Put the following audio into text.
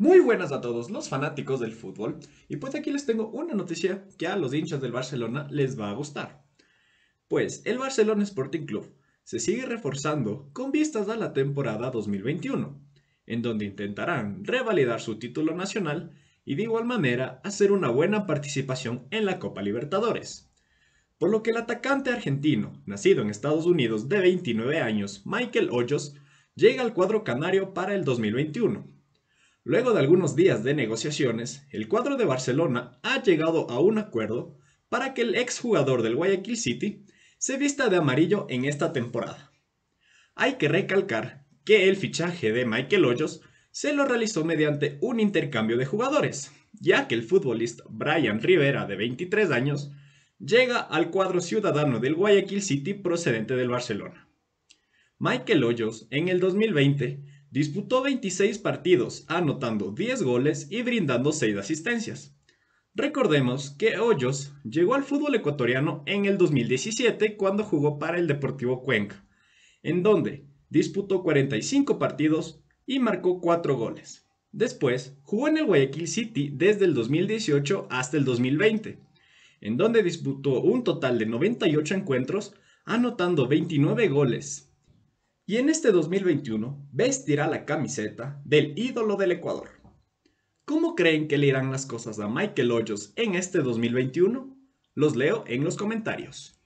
Muy buenas a todos los fanáticos del fútbol y pues aquí les tengo una noticia que a los hinchas del Barcelona les va a gustar. Pues el Barcelona Sporting Club se sigue reforzando con vistas a la temporada 2021, en donde intentarán revalidar su título nacional y de igual manera hacer una buena participación en la Copa Libertadores. Por lo que el atacante argentino, nacido en Estados Unidos de 29 años, Michael Hoyos, llega al cuadro canario para el 2021 Luego de algunos días de negociaciones, el cuadro de Barcelona ha llegado a un acuerdo para que el exjugador del Guayaquil City se vista de amarillo en esta temporada. Hay que recalcar que el fichaje de Michael Hoyos se lo realizó mediante un intercambio de jugadores, ya que el futbolista Brian Rivera, de 23 años, llega al cuadro ciudadano del Guayaquil City procedente del Barcelona. Michael Hoyos en el 2020 Disputó 26 partidos, anotando 10 goles y brindando 6 asistencias. Recordemos que Hoyos llegó al fútbol ecuatoriano en el 2017 cuando jugó para el Deportivo Cuenca, en donde disputó 45 partidos y marcó 4 goles. Después jugó en el Guayaquil City desde el 2018 hasta el 2020, en donde disputó un total de 98 encuentros, anotando 29 goles, y en este 2021 vestirá la camiseta del ídolo del Ecuador. ¿Cómo creen que le irán las cosas a Michael Hoyos en este 2021? Los leo en los comentarios.